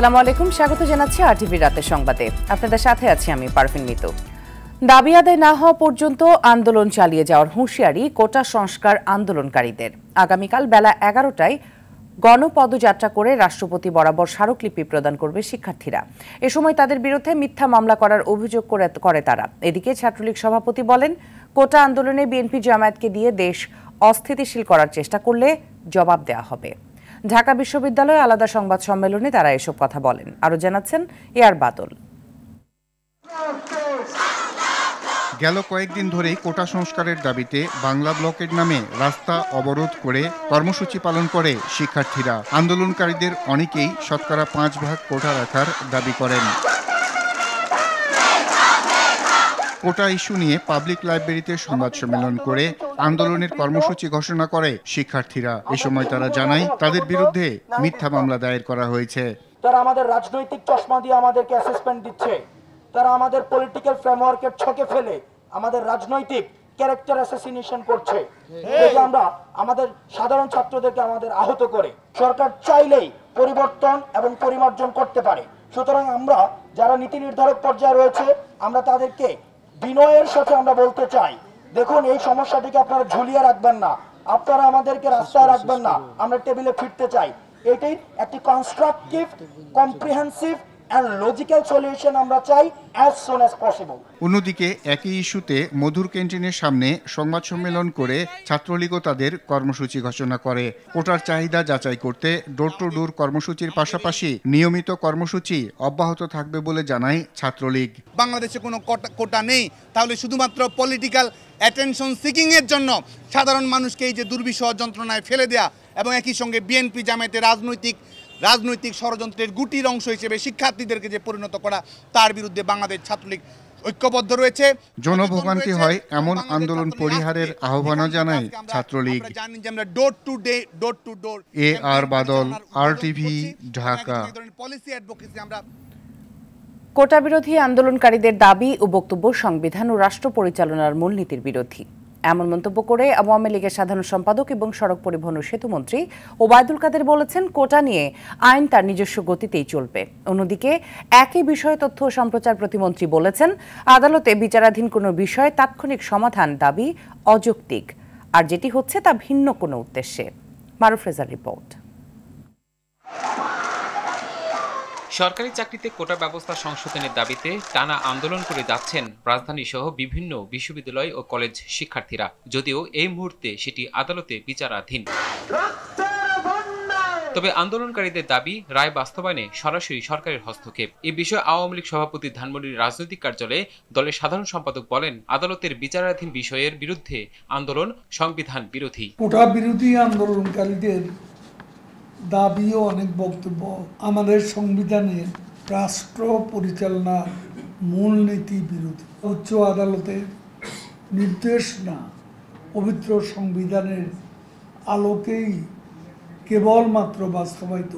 আসসালামু আলাইকুম স্বাগত জানাচ্ছি আরটিভি রাতের সংবাদে আপনাদের সাথে আছি আমি পারফিন মিতু দাবি আদায় না হওয়া পর্যন্ত আন্দোলন চালিয়ে যাওয়ার হুঁশিয়ারি কোটা সংস্কার আন্দোলনকারীদের আগামীকাল বেলা এগারোটায় গণপদযাত্রা করে রাষ্ট্রপতি বরাবর স্মারকলিপি প্রদান করবে শিক্ষার্থীরা এ সময় তাদের বিরুদ্ধে মিথ্যা মামলা করার অভিযোগ করে তারা এদিকে ছাত্রলীগ সভাপতি বলেন কোটা আন্দোলনে বিএনপি জামায়াতকে দিয়ে দেশ অস্থিতিশীল করার চেষ্টা করলে জবাব দেয়া হবে ঢাকা বিশ্ববিদ্যালয়ে আলাদা সংবাদ সম্মেলনে তারা এসব কথা বলেন আরও জানাচ্ছেন এয়ার বাদল গেল কয়েকদিন ধরেই কোটা সংস্কারের দাবিতে বাংলা ব্লকের নামে রাস্তা অবরোধ করে কর্মসূচি পালন করে শিক্ষার্থীরা আন্দোলনকারীদের অনেকেই শতকরা পাঁচ ভাগ কোটা রাখার দাবি করেন কোটা ইস্যু নিয়ে পাবলিক লাইব্রেরিতে সংবাদ সম্মেলন করে আন্দোলনের কর্মসূচি ঘোষণা করে শিক্ষার্থীরা এ সময় তারা জানায় তাদের বিরুদ্ধে মিথ্যা মামলা দায়ের করা হয়েছে তারা আমাদের রাজনৈতিক চশমা দিয়ে আমাদেরকে অ্যাসেসমেন্ট দিচ্ছে তারা আমাদের পলিটিক্যাল ফ্রেমওয়ার্কের ছকে ফেলে আমাদের রাজনৈতিক ক্যারেক্টার অ্যাসাসিনেশন করছে আমরা আমাদের সাধারণ ছাত্রদেরকে আমাদের আহত করে সরকার চাইলেই পরিবর্তন এবং পরিমার্জন করতে পারে সুতরাং আমরা যারা নীতি নির্ধারক পর্যায়ে রয়েছে আমরা তাদেরকে বিনয়ের সাথে আমরা বলতে চাই দেখুন এই সমস্যাটিকে আপনারা ঝুলিয়ে রাখবেন না আপনারা আমাদেরকে রাস্তায় রাখবেন না আমরা টেবিলে ফিরতে চাই এটি একটি কনস্ট্রাকটিভ কম্প্রিহেন্সিভ অন্যদিকে একই ইস্যুতে মধুর ক্যান্টিনের সামনে সংবাদ সম্মেলন করে ছাত্রলীগও তাদের কর্মসূচি ঘোষণা করে কোটার চাহিদা যাচাই করতে ডোর টু ডোর কর্মসূচির পাশাপাশি নিয়মিত কর্মসূচি অব্যাহত থাকবে বলে জানায় ছাত্রলীগ বাংলাদেশে কোনো কোটা নেই তাহলে শুধুমাত্র পলিটিক্যাল অ্যাটেনশন সিকিং এর জন্য সাধারণ মানুষকে এই যে দুর্বিষহ যন্ত্রণায় ফেলে দেয়া এবং একই সঙ্গে বিএনপি জামায়াতে রাজনৈতিক রাজনৈতিক ষড়যন্ত্রের গুটির অংশ হিসেবে শিক্ষার্থীদেরকে যে পরিণত করা তার বিরুদ্ধে বাংলাদেশ ছাত্রলীগ ঐক্যবদ্ধ রয়েছে জনভোগান্তি হয় এমন আন্দোলন পরিহারের আহ্বানও জানায় Chhatra League door to day door to door A R Badal R TV Dhaka কোটা বিরোধী আন্দোলনকারীদের দাবি ও বক্তব্য সংবিধান ও রাষ্ট্র পরিচালনার মূলনীতির বিরোধী এমন মন্তব্য করে আওয়ামী লীগের সাধারণ সম্পাদক এবং সড়ক পরিবহন ও সেতুমন্ত্রী ওবায়দুল কাদের বলেছেন কোটা নিয়ে আইন তার নিজস্ব গতিতেই চলবে অন্যদিকে একই বিষয়ে তথ্য ও সম্প্রচার প্রতিমন্ত্রী বলেছেন আদালতে বিচারাধীন কোনো বিষয়ে তাৎক্ষণিক সমাধান দাবি অযৌক্তিক আর যেটি হচ্ছে তা ভিন্ন কোনো উদ্দেশ্যে মারুফ রেজার রিপোর্ট সরকারি চাকরিতে কোটা ব্যবস্থা সংশোধনের দাবিতে টানা আন্দোলন করে যাচ্ছেন রাজধানী সহ বিভিন্ন বিশ্ববিদ্যালয় ও কলেজ শিক্ষার্থীরা যদিও এই মুহূর্তে সেটি আদালতে বিচারাধীন তবে আন্দোলনকারীদের দাবি রায় বাস্তবায়নে সরাসরি সরকারের হস্তক্ষেপ এ বিষয়ে আওয়ামী লীগ সভাপতি ধানমন্ডির রাজনৈতিক কার্যালয়ে দলের সাধারণ সম্পাদক বলেন আদালতের বিচারাধীন বিষয়ের বিরুদ্ধে আন্দোলন সংবিধান বিরোধী কোটা বিরোধী আন্দোলনকারীদের দাবি ও অনেক বক্তব্য আমাদের সংবিধানে রাষ্ট্র পরিচালনা মূলনীতি বিরোধী উচ্চ আদালতের নির্দেশনা পবিত্র সংবিধানের আলোকেই কেবলমাত্র বাস্তবায়িত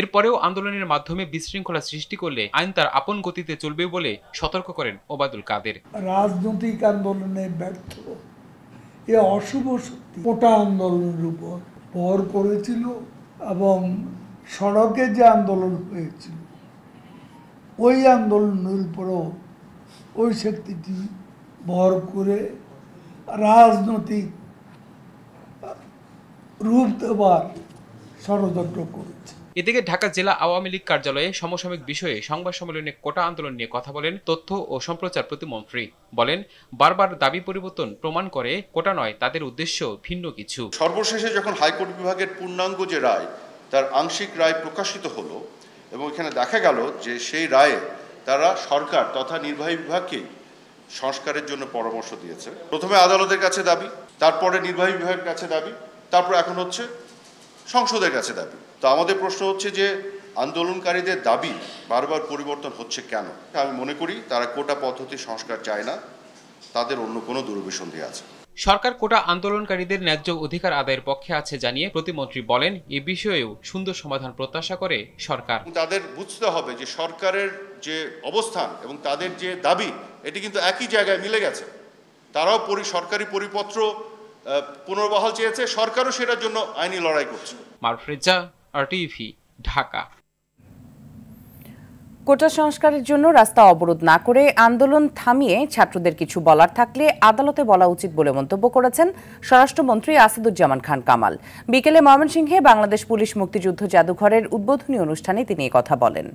এরপরেও আন্দোলনের মাধ্যমে বিশৃঙ্খলা সৃষ্টি করলে আইন তার আপন গতিতে চলবে বলে সতর্ক করেন ওবায়দুল কাদের রাজনৈতিক আন্দোলনে ব্যর্থ এ অশুভ শক্তি কোটা আন্দোলনের উপর ভর করেছিল এবং সড়কে যে আন্দোলন হয়েছিল ওই আন্দোলনের উপরও ওই শক্তিটি ভর করে রাজনৈতিক রূপ দেবার ষড়যন্ত্র করেছে এদিকে ঢাকা জেলা আওয়ামী লীগ কার্যালয়ে সমসাময়িক বিষয়ে সংবাদ সম্মেলনে কোটা আন্দোলন নিয়ে কথা বলেন তথ্য ও সম্প্রচার প্রতিমন্ত্রী বলেন বারবার দাবি পরিবর্তন প্রমাণ করে কোটা নয় তাদের উদ্দেশ্য ভিন্ন কিছু সর্বশেষে যখন হাইকোর্ট বিভাগের পূর্ণাঙ্গ যে রায় তার আংশিক রায় প্রকাশিত হলো এবং এখানে দেখা গেল যে সেই রায়ে তারা সরকার তথা নির্বাহী বিভাগকে সংস্কারের জন্য পরামর্শ দিয়েছে প্রথমে আদালতের কাছে দাবি তারপরে নির্বাহী বিভাগের কাছে দাবি তারপর এখন হচ্ছে সংসদের কাছে দাবি তো আমাদের প্রশ্ন হচ্ছে যে আন্দোলনকারীদের দাবি বারবার পরিবর্তন হচ্ছে কেন আমি মনে করি তারা কোটা পদ্ধতি সংস্কার চায় না তাদের অন্য কোনো দুর্বিসন্ধি আছে সরকার কোটা আন্দোলনকারীদের ন্যায্য অধিকার আদায়ের পক্ষে আছে জানিয়ে প্রতিমন্ত্রী বলেন এ বিষয়েও সুন্দর সমাধান প্রত্যাশা করে সরকার তাদের বুঝতে হবে যে সরকারের যে অবস্থান এবং তাদের যে দাবি এটি কিন্তু একই জায়গায় মিলে গেছে তারাও পরি সরকারি পরিপত্র পুনর্বহাল চেয়েছে সরকারও সেটার জন্য আইনি লড়াই করছে মারফ্রেজা আরটিভি ঢাকা কোটা সংস্কারের জন্য রাস্তা অবরোধ না করে আন্দোলন থামিয়ে ছাত্রদের কিছু বলার থাকলে আদালতে বলা উচিত বলে মন্তব্য করেছেন স্বরাষ্ট্রমন্ত্রী আসাদুজ্জামান খান কামাল বিকেলে ময়মনসিংহে বাংলাদেশ পুলিশ মুক্তিযুদ্ধ জাদুঘরের উদ্বোধনী অনুষ্ঠানে তিনি কথা বলেন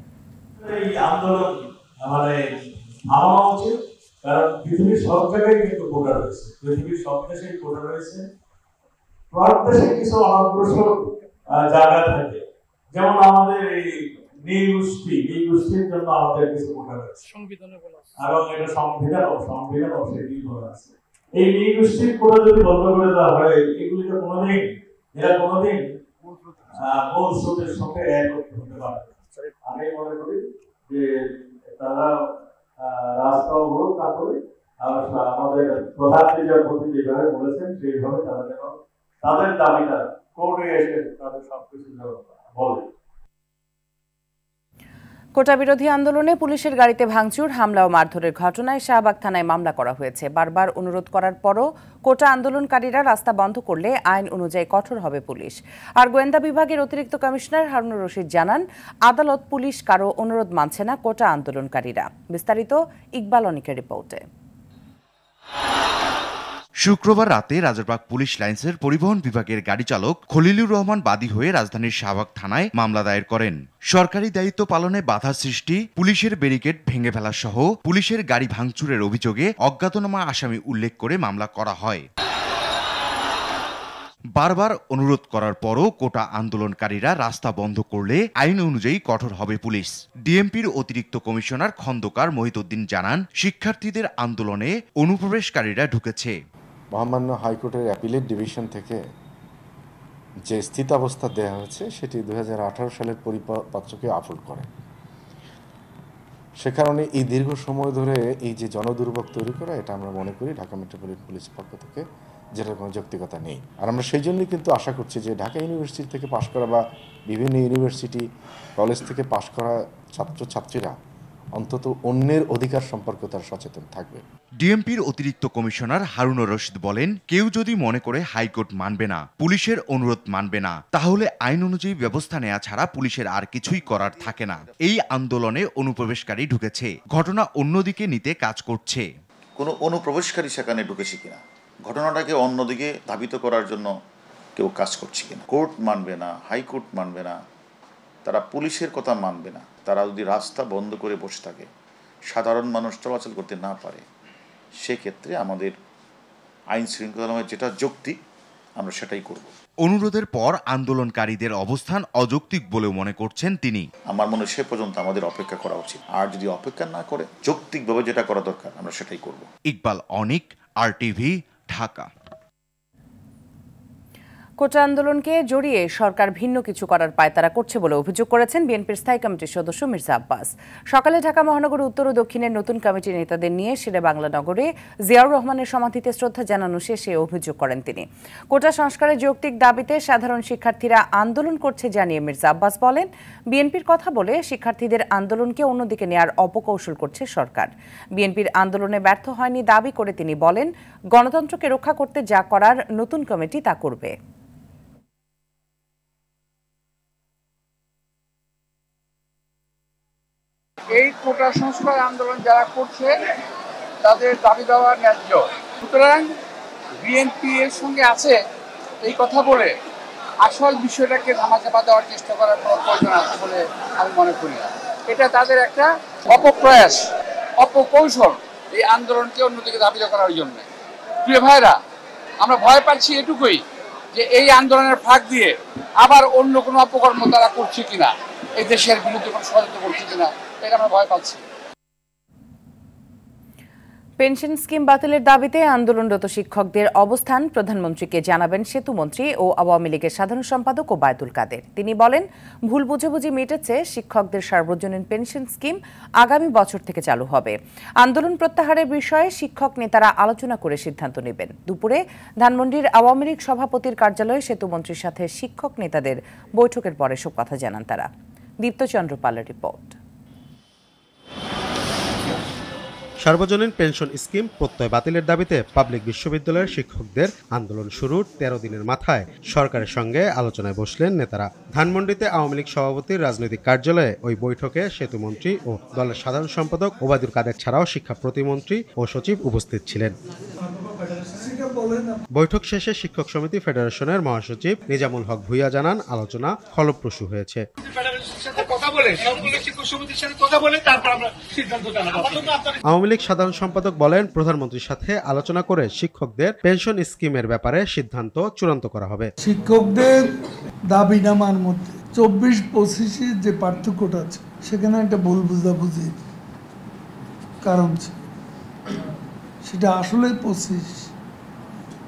জায়গা থাকে যেমন আমাদের এই জন্য আমাদের কিছু রয়েছে সংবিধানে বলা এবং এটা সংবিধান ও সংবিধান আছে এই যদি বন্ধ করে দেওয়া হয় এগুলি তো কোনোদিন এরা কোনোদিন সঙ্গে হতে পারে আমি মনে করি যে তারা রাস্তা অবরোধ না করে আমাদের প্রধান বিচারপতি যেভাবে বলেছেন সেইভাবে তারা যেন তাদের দাবিটা কোর্টে এসে কোটা বিরোধী আন্দোলনে পুলিশের গাড়িতে ভাঙচুর হামলা ও মারধরের ঘটনায় শাহবাগ থানায় মামলা করা হয়েছে বারবার অনুরোধ করার পরও কোটা আন্দোলনকারীরা রাস্তা বন্ধ করলে আইন অনুযায়ী কঠোর হবে পুলিশ আর গোয়েন্দা বিভাগের অতিরিক্ত কমিশনার হারুন রশিদ জানান আদালত পুলিশ কারো অনুরোধ মানছে না কোটা আন্দোলনকারীরা বিস্তারিত ইকবাল অনিকের রিপোর্টে শুক্রবার রাতে রাজারবাগ পুলিশ লাইন্সের পরিবহন বিভাগের গাড়ি চালক খলিলুর রহমান বাদী হয়ে রাজধানীর শাহবাগ থানায় মামলা দায়ের করেন সরকারি দায়িত্ব পালনে বাধা সৃষ্টি পুলিশের ব্যারিকেড ভেঙে ফেলা সহ পুলিশের গাড়ি ভাঙচুরের অভিযোগে অজ্ঞাতনামা আসামি উল্লেখ করে মামলা করা হয় বারবার অনুরোধ করার পরও কোটা আন্দোলনকারীরা রাস্তা বন্ধ করলে আইন অনুযায়ী কঠোর হবে পুলিশ ডিএমপির অতিরিক্ত কমিশনার খন্দকার মহিতুদ্দিন জানান শিক্ষার্থীদের আন্দোলনে অনুপ্রবেশকারীরা ঢুকেছে মহামান্য হাইকোর্টের অ্যাপিলেট ডিভিশন থেকে যে স্থিতাবস্থা দেওয়া হয়েছে সেটি দু সালের পরিপত্রকে আফল করে সে কারণে এই দীর্ঘ সময় ধরে এই যে জনদুর্ভোগ তৈরি করা এটা আমরা মনে করি ঢাকা মেট্রোপলিটন পুলিশ পক্ষ থেকে যেটার কোনো যৌক্তিকতা নেই আর আমরা সেই জন্যই কিন্তু আশা করছি যে ঢাকা ইউনিভার্সিটি থেকে পাশ করা বা বিভিন্ন ইউনিভার্সিটি কলেজ থেকে পাশ করা ছাত্রছাত্রীরা অন্তত অন্যের অধিকার সম্পর্কে তারা সচেতন থাকবে ডিএমপির অতিরিক্ত কমিশনার হারুনুর রশিদ বলেন কেউ যদি মনে করে হাইকোর্ট মানবে না পুলিশের অনুরোধ মানবে না তাহলে আইন অনুযায়ী ব্যবস্থা নেওয়া ছাড়া পুলিশের আর কিছুই করার থাকে না এই আন্দোলনে অনুপ্রবেশকারী ঢুকেছে ঘটনা অন্যদিকে নিতে কাজ করছে কোনো অনুপ্রবেশকারী সেখানে ঢুকেছে কিনা ঘটনাটাকে অন্যদিকে ধাবিত করার জন্য কেউ কাজ করছে কিনা কোর্ট মানবে না হাইকোর্ট মানবে না তারা পুলিশের কথা মানবে না তারা যদি রাস্তা বন্ধ করে বসে থাকে সাধারণ মানুষ চলাচল করতে না পারে সেক্ষেত্রে আমাদের আইন শৃঙ্খলা যেটা যৌক্তিক আমরা সেটাই করব অনুরোধের পর আন্দোলনকারীদের অবস্থান অযৌক্তিক বলেও মনে করছেন তিনি আমার মনে সে পর্যন্ত আমাদের অপেক্ষা করা উচিত আর যদি অপেক্ষা না করে যৌক্তিকভাবে যেটা করা দরকার আমরা সেটাই করব ইকবাল অনিক আর টিভি ঢাকা কোটা আন্দোলনকে জড়িয়ে সরকার ভিন্ন কিছু করার পায়তারা করছে বলে অভিযোগ করেছেন বিএনপির স্থায়ী কমিটির সদস্য মির্জা আব্বাস সকালে ঢাকা মহানগর উত্তর ও দক্ষিণের নতুন কমিটির নেতাদের নিয়ে শেরে বাংলা নগরে জিয়াউর রহমানের সমাধিতে শ্রদ্ধা জানানো শেষে অভিযোগ করেন তিনি কোটা সংস্কারের যৌক্তিক দাবিতে সাধারণ শিক্ষার্থীরা আন্দোলন করছে জানিয়ে মির্জা আব্বাস বলেন বিএনপির কথা বলে শিক্ষার্থীদের আন্দোলনকে অন্যদিকে নেয়ার অপকৌশল করছে সরকার বিএনপির আন্দোলনে ব্যর্থ হয়নি দাবি করে তিনি বলেন গণতন্ত্রকে রক্ষা করতে যা করার নতুন কমিটি তা করবে এই কোটা সংস্কার আন্দোলন যারা করছে তাদের দাবি দেওয়া ন্যায্য সুতরাং বিএনপি এর সঙ্গে আছে এই কথা বলে আসল বিষয়টাকে ধামাচাপা দেওয়ার চেষ্টা করার কোনো প্রয়োজন আছে বলে আমি মনে করি এটা তাদের একটা অপপ্রয়াস অপকৌশল এই আন্দোলনকে অন্যদিকে ধাবিত করার জন্য প্রিয় ভাইরা আমরা ভয় পাচ্ছি এটুকুই যে এই আন্দোলনের ফাঁক দিয়ে আবার অন্য কোনো অপকর্ম তারা করছে কিনা এই দেশের বিরুদ্ধে কোনো ষড়যন্ত্র করছে কিনা থেকে আমরা ভয় পাচ্ছি পেনশন স্কিম বাতিলের দাবিতে আন্দোলনরত শিক্ষকদের অবস্থান প্রধানমন্ত্রীকে জানাবেন সেতুমন্ত্রী ও আওয়ামী লীগের সাধারণ সম্পাদক ও বায়দুল কাদের তিনি বলেন ভুল বুঝাবুঝি মিটেছে শিক্ষকদের সার্বজনীন পেনশন স্কিম আগামী বছর থেকে চালু হবে আন্দোলন প্রত্যাহারের বিষয়ে শিক্ষক নেতারা আলোচনা করে সিদ্ধান্ত নেবেন দুপুরে ধানমন্ডির আওয়ামী লীগ সভাপতির কার্যালয়ে সেতুমন্ত্রীর সাথে শিক্ষক নেতাদের বৈঠকের পর এসব কথা জানান তারা দীপ্তচন্দ্র পালের রিপোর্ট সর্বজনীন পেনশন স্কিম প্রত্যয় বাতিলের দাবিতে পাবলিক বিশ্ববিদ্যালয়ের শিক্ষকদের আন্দোলন শুরুর তেরো দিনের মাথায় সরকারের সঙ্গে আলোচনায় বসলেন নেতারা ধানমন্ডিতে আওয়ামী লীগ সভাপতির রাজনৈতিক কার্যালয়ে ওই বৈঠকে সেতুমন্ত্রী ও দলের সাধারণ সম্পাদক ওবায়দুল কাদের ছাড়াও শিক্ষা প্রতিমন্ত্রী ও সচিব উপস্থিত ছিলেন বৈঠক শেষে শিক্ষক সমিতি ফেডারেশনের মহাসচিব নিজামুল হক ভুইয়া জানান আলোচনা ফলপ্রসূ হয়েছে আওয়ামী লীগ সাধারণ সম্পাদক বলেন প্রধানমন্ত্রীর সাথে আলোচনা করে শিক্ষকদের পেনশন স্কিমের ব্যাপারে সিদ্ধান্ত চূড়ান্ত করা হবে শিক্ষকদের দাবি নামার মধ্যে চব্বিশ পঁচিশের যে পার্থক্যটা আছে সেখানে একটা ভুল বুঝাবুঝি কারণ সেটা আসলে পঁচিশ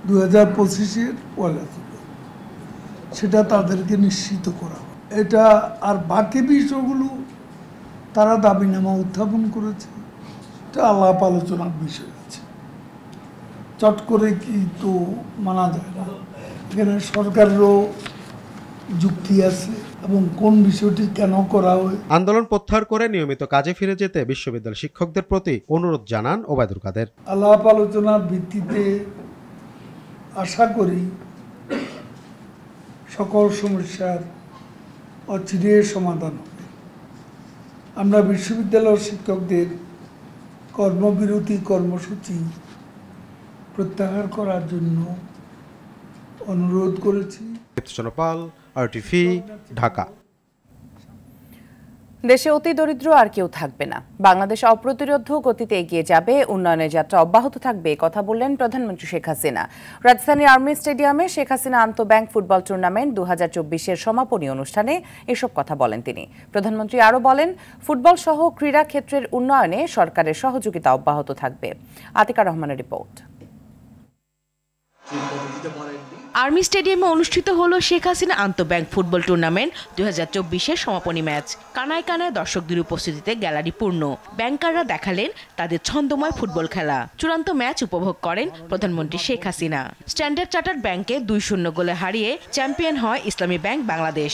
দু হাজার পঁচিশের পয়লা সেটা তাদেরকে নিশ্চিত করা এটা আর বাকি বিষয়গুলো তারা দাবিনামা উত্থাপন করেছে এটা আলাপ আলোচনার বিষয় আছে চট করে কি তো মানা যায় না এখানে সরকারেরও যুক্তি আছে এবং কোন বিষয়টি কেন করা হয় আন্দোলন প্রত্যাহার করে নিয়মিত কাজে ফিরে যেতে বিশ্ববিদ্যালয় শিক্ষকদের প্রতি অনুরোধ জানান ওবায়দুল কাদের আলাপ আলোচনার ভিত্তিতে আশা করি সকল সমস্যার অচিরে সমাধান হবে আমরা বিশ্ববিদ্যালয় শিক্ষকদের কর্মবিরতি কর্মসূচি প্রত্যাহার করার জন্য অনুরোধ করেছি পাল আরটিভি ঢাকা দেশে অতি দরিদ্র আর কেউ থাকবে না বাংলাদেশ অপ্রতিরোধ গতিতে এগিয়ে যাবে উন্নয়নের যাত্রা অব্যাহত থাকবে কথা বললেন প্রধানমন্ত্রী শেখ হাসিনা রাজধানীর আর্মি স্টেডিয়ামে শেখ হাসিনা আন্তঃব্যাংক ফুটবল টুর্নামেন্ট দু এর সমাপনী অনুষ্ঠানে এসব কথা বলেন তিনি প্রধানমন্ত্রী আরও বলেন ফুটবল সহ ক্রীড়া ক্ষেত্রের উন্নয়নে সরকারের সহযোগিতা অব্যাহত থাকবে আতিকা রহমানের রিপোর্ট আর্মি স্টেডিয়ামে অনুষ্ঠিত হলো শেখ হাসিনা আন্তঃব্যাংক ফুটবল টুর্নামেন্ট দু হাজার চব্বিশের সমাপনী ম্যাচ কানায় কানায় দর্শকদের উপস্থিতিতে গ্যালারি পূর্ণ ব্যাংকাররা দেখালেন তাদের ছন্দময় ফুটবল খেলা চূড়ান্ত ম্যাচ উপভোগ করেন প্রধানমন্ত্রী শেখ হাসিনা স্ট্যান্ডার্ড চার্টার্ড ব্যাংকে দুই শূন্য গোলে হারিয়ে চ্যাম্পিয়ন হয় ইসলামী ব্যাংক বাংলাদেশ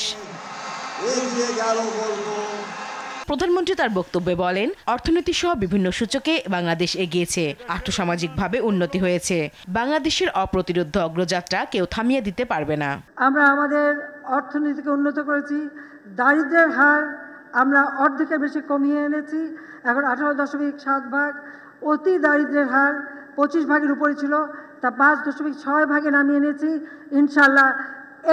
প্রধানমন্ত্রী তার বক্তব্যে বলেন অর্থনীতি সহ বিভিন্ন সূচকে বাংলাদেশ এগিয়েছে আর্থসামাজিকভাবে উন্নতি হয়েছে বাংলাদেশের অপ্রতিরোধ অগ্রযাত্রা কেউ থামিয়ে দিতে পারবে না আমরা আমাদের অর্থনীতিকে উন্নত করেছি দারিদ্রের হার আমরা অর্ধেকের বেশি কমিয়ে এনেছি এখন আঠারো দশমিক সাত ভাগ অতি দারিদ্রের হার পঁচিশ ভাগের উপরে ছিল তা পাঁচ দশমিক ছয় ভাগে নামিয়ে এনেছি ইনশাল্লাহ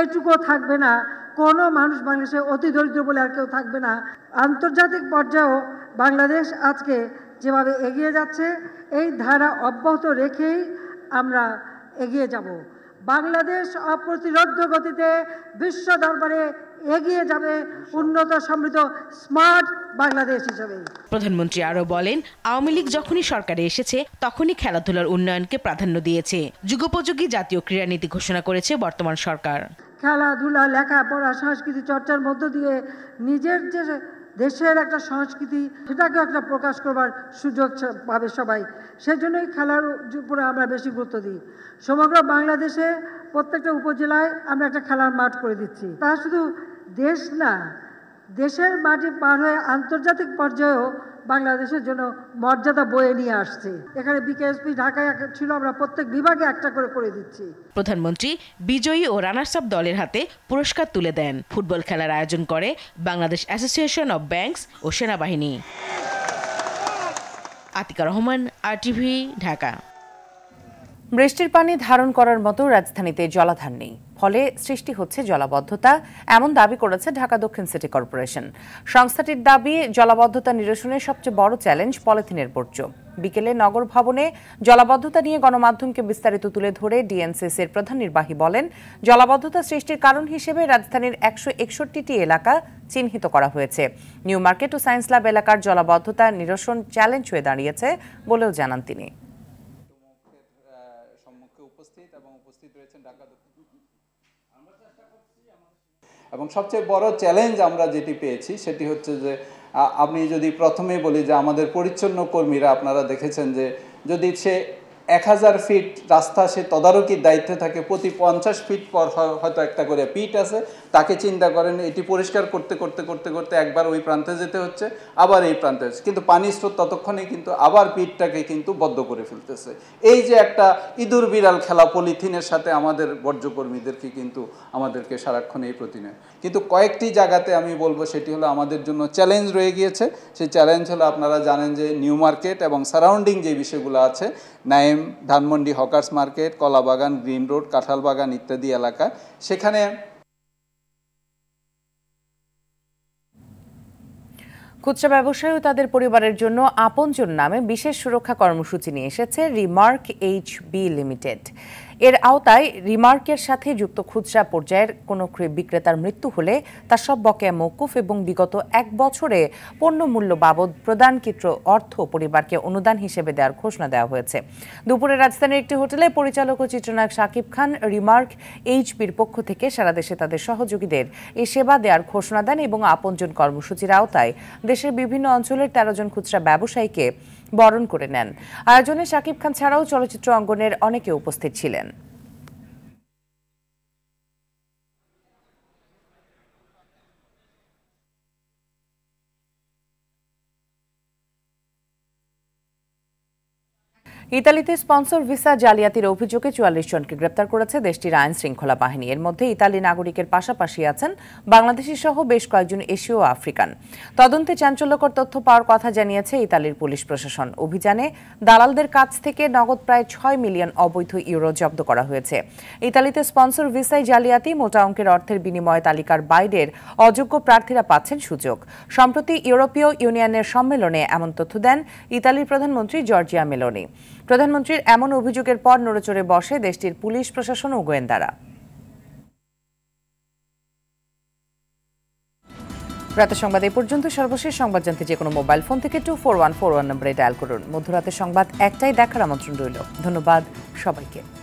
এটুকু থাকবে না কোনো মানুষ বাংলাদেশে অতি দরিদ্র বলে আর কেউ থাকবে না আন্তর্জাতিক পর্যায়েও বাংলাদেশ আজকে যেভাবে এগিয়ে যাচ্ছে এই ধারা অব্যাহত রেখেই আমরা এগিয়ে যাব বাংলাদেশ অপ্রতিরোধ গতিতে বিশ্ব দরবারে এগিয়ে যাবে উন্নত সমৃদ্ধ স্মার্ট বাংলাদেশ হিসেবে প্রধানমন্ত্রী আরও বলেন আওয়ামী লীগ যখনই সরকারে এসেছে তখনই খেলাধুলার উন্নয়নকে প্রাধান্য দিয়েছে যুগোপযোগী জাতীয় ক্রীড়ানীতি ঘোষণা করেছে বর্তমান সরকার খেলাধুলা লেখাপড়া সংস্কৃতি চর্চার মধ্য দিয়ে নিজের যে দেশের একটা সংস্কৃতি সেটাকে একটা প্রকাশ করবার সুযোগ পাবে সবাই সেই জন্যই খেলার উপরে আমরা বেশি গুরুত্ব দিই সমগ্র বাংলাদেশে প্রত্যেকটা উপজেলায় আমরা একটা খেলার মাঠ করে দিচ্ছি তা শুধু দেশ না দেশের মাটি পার হয়ে আন্তর্জাতিক পর্যায়েও বাংলাদেশের জন্য মর্যাদা বয়ে নিয়ে আসছে এখানে বিকেএসপি ঢাকায় ছিল আমরা প্রত্যেক বিভাগে একটা করে করে দিচ্ছি প্রধানমন্ত্রী বিজয়ী ও রানার্স আপ দলের হাতে পুরস্কার তুলে দেন ফুটবল খেলার আয়োজন করে বাংলাদেশ অ্যাসোসিয়েশন অব ব্যাংকস ও সেনাবাহিনী আতিকা রহমান আরটিভি ঢাকা বৃষ্টির পানি ধারণ করার মতো রাজধানীতে জলাধার নেই ফলে সৃষ্টি হচ্ছে জলাবদ্ধতা এমন দাবি করেছে ঢাকা দক্ষিণ সিটি কর্পোরেশন সংস্থাটির দাবি জলাবদ্ধতা নিরসনের সবচেয়ে বড় চ্যালেঞ্জ পলিথিনের বর্জ্য বিকেলে নগর ভবনে জলাবদ্ধতা নিয়ে গণমাধ্যমকে বিস্তারিত তুলে ধরে ডিএনসিএস এর প্রধান নির্বাহী বলেন জলাবদ্ধতা সৃষ্টির কারণ হিসেবে রাজধানীর একশো একষট্টিটি এলাকা চিহ্নিত করা হয়েছে নিউ মার্কেট ও সায়েন্স ল্যাব এলাকার জলাবদ্ধতা নিরসন চ্যালেঞ্জ হয়ে দাঁড়িয়েছে বলেও জানান তিনি এবং সবচেয়ে বড় চ্যালেঞ্জ আমরা যেটি পেয়েছি সেটি হচ্ছে যে আপনি যদি প্রথমে বলি যে আমাদের পরিচ্ছন্ন কর্মীরা আপনারা দেখেছেন যে যদি সে এক হাজার ফিট রাস্তা সে তদারকির দায়িত্বে থাকে প্রতি পঞ্চাশ ফিট পর হয়তো একটা করে পিট আছে তাকে চিন্তা করেন এটি পরিষ্কার করতে করতে করতে করতে একবার ওই প্রান্তে যেতে হচ্ছে আবার এই প্রান্তে হচ্ছে কিন্তু পানির স্রোত ততক্ষণে কিন্তু আবার পিটটাকে কিন্তু বদ্ধ করে ফেলতেছে এই যে একটা ইঁদুর বিড়াল খেলা পলিথিনের সাথে আমাদের বর্জ্যকর্মীদেরকে কিন্তু আমাদেরকে সারাক্ষণ এই নেয় কিন্তু কয়েকটি জায়গাতে আমি বলবো সেটি হলো আমাদের জন্য চ্যালেঞ্জ রয়ে গিয়েছে সেই চ্যালেঞ্জ হলো আপনারা জানেন যে নিউ মার্কেট এবং সারাউন্ডিং যে বিষয়গুলো আছে Naim M Dhanmondi Hawkers Market Kalabagan Green Road Kathalbagan ইত্যাদি এলাকা সেখানে খুচরা ব্যবসায়ী তাদের পরিবারের জন্য আপনজন নামে বিশেষ সুরক্ষা কর্মসূচি নিয়ে এসেছে রিমার্ক এইচ বি লিমিটেড এর আওতায় রিমার্কের সাথে যুক্ত খুচরা পর্যায়ের কোনো বিক্রেতার মৃত্যু হলে তা সব বকেয়া মৌকুফ এবং বিগত এক বছরে পণ্য মূল্য বাবদ প্রদানকৃত অর্থ পরিবারকে অনুদান হিসেবে দেওয়ার ঘোষণা দেওয়া হয়েছে দুপুরে রাজধানীর একটি হোটেলে পরিচালক ও চিত্রনায়ক শাকিব খান রিমার্ক এইচপির পক্ষ থেকে সারা দেশে তাদের সহযোগীদের এ সেবা দেওয়ার ঘোষণা দেন এবং আপনজন কর্মসূচির আওতায় দেশের বিভিন্ন অঞ্চলের তেরো জন খুচরা ব্যবসায়ীকে বরণ করে নেন আয়োজনে শাকিব খান ছাড়াও চলচ্চিত্র অঙ্গনের অনেকে উপস্থিত ছিলেন ইতালিতে স্পন্সর ভিসা জালিয়াতির অভিযোগে চুয়াল্লিশ জনকে গ্রেপ্তার করেছে দেশটির আইন শৃঙ্খলা বাহিনী এর মধ্যে ইতালি নাগরিকের পাশাপাশি আছেন বাংলাদেশি সহ বেশ কয়েকজন এশীয় আফ্রিকান তদন্তে চাঞ্চল্যকর তথ্য পাওয়ার কথা জানিয়েছে ইতালির পুলিশ প্রশাসন অভিযানে দালালদের কাছ থেকে নগদ প্রায় ছয় মিলিয়ন অবৈধ ইউরো জব্দ করা হয়েছে ইতালিতে স্পন্সর ভিসায় জালিয়াতি মোটা অঙ্কের অর্থের বিনিময় তালিকার বাইরের অযোগ্য প্রার্থীরা পাচ্ছেন সুযোগ সম্প্রতি ইউরোপীয় ইউনিয়নের সম্মেলনে এমন তথ্য দেন ইতালির প্রধানমন্ত্রী জর্জিয়া মেলোনি প্রধানমন্ত্রীর এমন অভিযোগের পর নড়েচড়ে বসে দেশটির পুলিশ প্রশাসন ও গোয়েন্দারা রাতের সংবাদ এই পর্যন্ত সর্বশেষ সংবাদ জানতে যে কোনো মোবাইল ফোন থেকে two four one four one নম্বরে ডায়াল করুন মধ্যরাতের সংবাদ একটাই দেখার আমন্ত্রণ রইল ধন্যবাদ সবাইকে